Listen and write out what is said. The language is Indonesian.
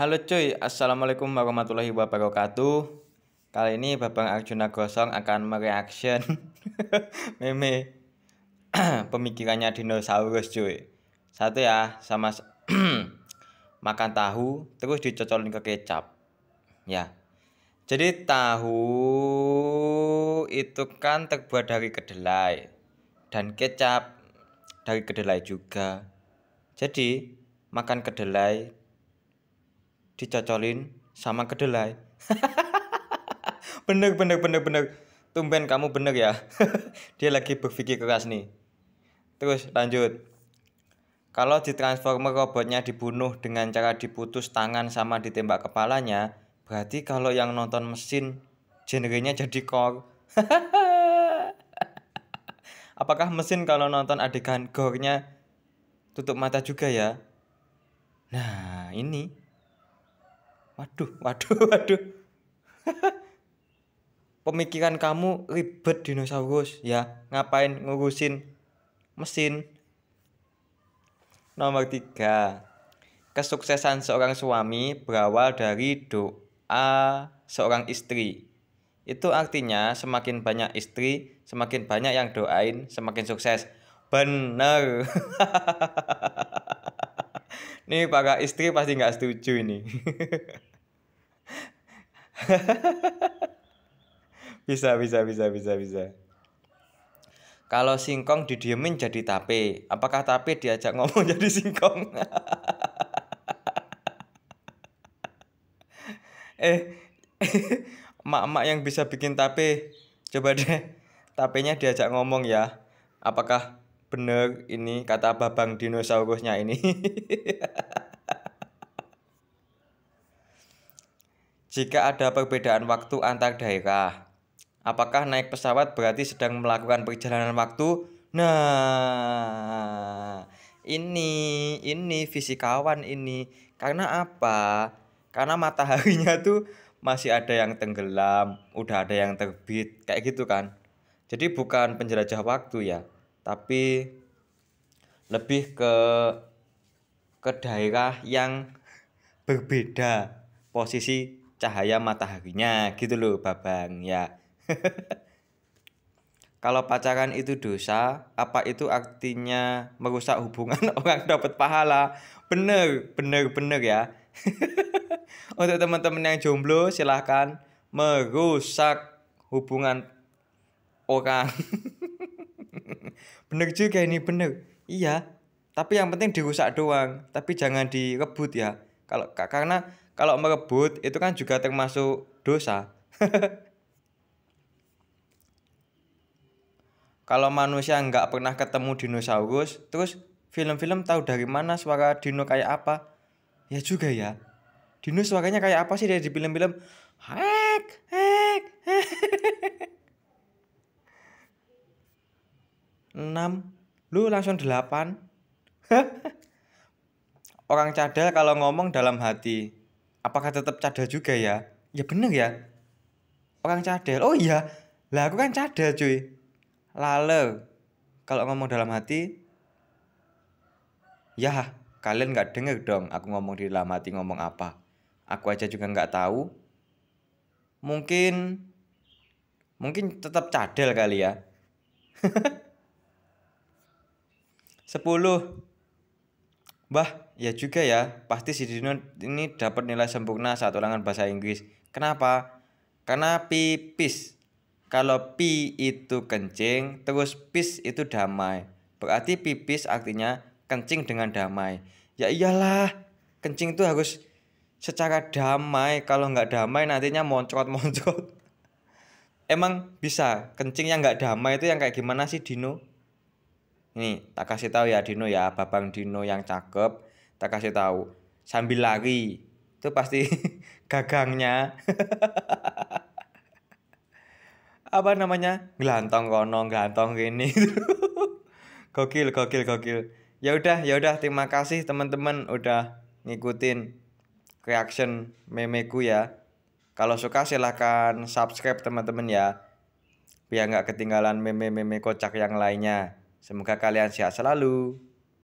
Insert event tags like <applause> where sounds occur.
Halo cuy, Assalamualaikum warahmatullahi wabarakatuh Kali ini Babang Arjuna Gosong akan mereaction <laughs> meme <clears throat> pemikirannya dinosaurus cuy Satu ya, sama <clears throat> makan tahu terus dicocolin ke kecap Ya, jadi tahu itu kan terbuat dari kedelai Dan kecap dari kedelai juga Jadi makan kedelai dicocolin sama kedelai. <laughs> bener, bener, bener, bener. Tumben kamu bener ya. <laughs> Dia lagi berpikir keras nih. Terus lanjut. Kalau di Transformer robotnya dibunuh dengan cara diputus tangan sama ditembak kepalanya, berarti kalau yang nonton mesin genrenya jadi kor. <laughs> Apakah mesin kalau nonton adegan gore tutup mata juga ya? Nah, ini Waduh, waduh, <laughs> waduh. Pemikiran kamu ribet dinosaurus ya. Ngapain ngurusin mesin? Nomor tiga, kesuksesan seorang suami berawal dari doa seorang istri. Itu artinya semakin banyak istri, semakin banyak yang doain, semakin sukses. Benar. <laughs> Nih para istri pasti nggak setuju ini. <laughs> <laughs> bisa bisa bisa bisa bisa kalau singkong didiemin jadi tape apakah tape diajak ngomong <laughs> jadi singkong <laughs> eh mak-mak yang bisa bikin tape coba deh tapenya diajak ngomong ya apakah bener ini kata babang dinosaurusnya ini Jika ada perbedaan waktu antar daerah, apakah naik pesawat berarti sedang melakukan perjalanan waktu? Nah, ini ini fisikawan ini. Karena apa? Karena mataharinya tuh masih ada yang tenggelam, udah ada yang terbit, kayak gitu kan. Jadi bukan penjelajah waktu ya, tapi lebih ke ke daerah yang berbeda posisi cahaya mataharinya gitu loh Babang ya. <laughs> Kalau pacaran itu dosa, apa itu artinya merusak hubungan <laughs> orang dapat pahala? Bener, bener, bener ya. <laughs> Untuk teman-teman yang jomblo silahkan merusak hubungan orang. bener juga ini, bener. Iya, tapi yang penting dirusak doang, tapi jangan direbut ya. Kalau karena kalau merebut itu kan juga termasuk dosa. <laughs> kalau manusia nggak pernah ketemu dinosaurus, terus film-film tahu dari mana suara dino kayak apa? Ya juga ya. Dino suaranya kayak apa sih dari film-film? Hek, hek, Enam, lu langsung delapan. <laughs> Orang cadel kalau ngomong dalam hati, apakah tetap cadel juga ya ya bener ya orang cadel oh iya lah aku kan cadel cuy lale kalau ngomong dalam hati ya kalian nggak denger dong aku ngomong di dalam hati ngomong apa aku aja juga nggak tahu mungkin mungkin tetap cadel kali ya 10 <laughs> Bah, Ya juga ya, pasti si Dino ini dapat nilai sempurna saat ulangan bahasa Inggris. Kenapa? Karena pipis. Kalau pi itu kencing, terus pis itu damai. Berarti pipis artinya kencing dengan damai. Ya iyalah, kencing itu harus secara damai. Kalau nggak damai nantinya moncot-moncot. <laughs> Emang bisa kencing yang nggak damai itu yang kayak gimana sih Dino? Nih, tak kasih tahu ya Dino ya, Babang Dino yang cakep tak kasih tahu sambil lari itu pasti <laughs> gagangnya <laughs> apa namanya gelantong kono gelantong gini <laughs> gokil gokil gokil ya udah ya udah terima kasih teman-teman udah ngikutin reaction memeku ya kalau suka silahkan subscribe teman-teman ya biar nggak ketinggalan meme-meme kocak yang lainnya semoga kalian sehat selalu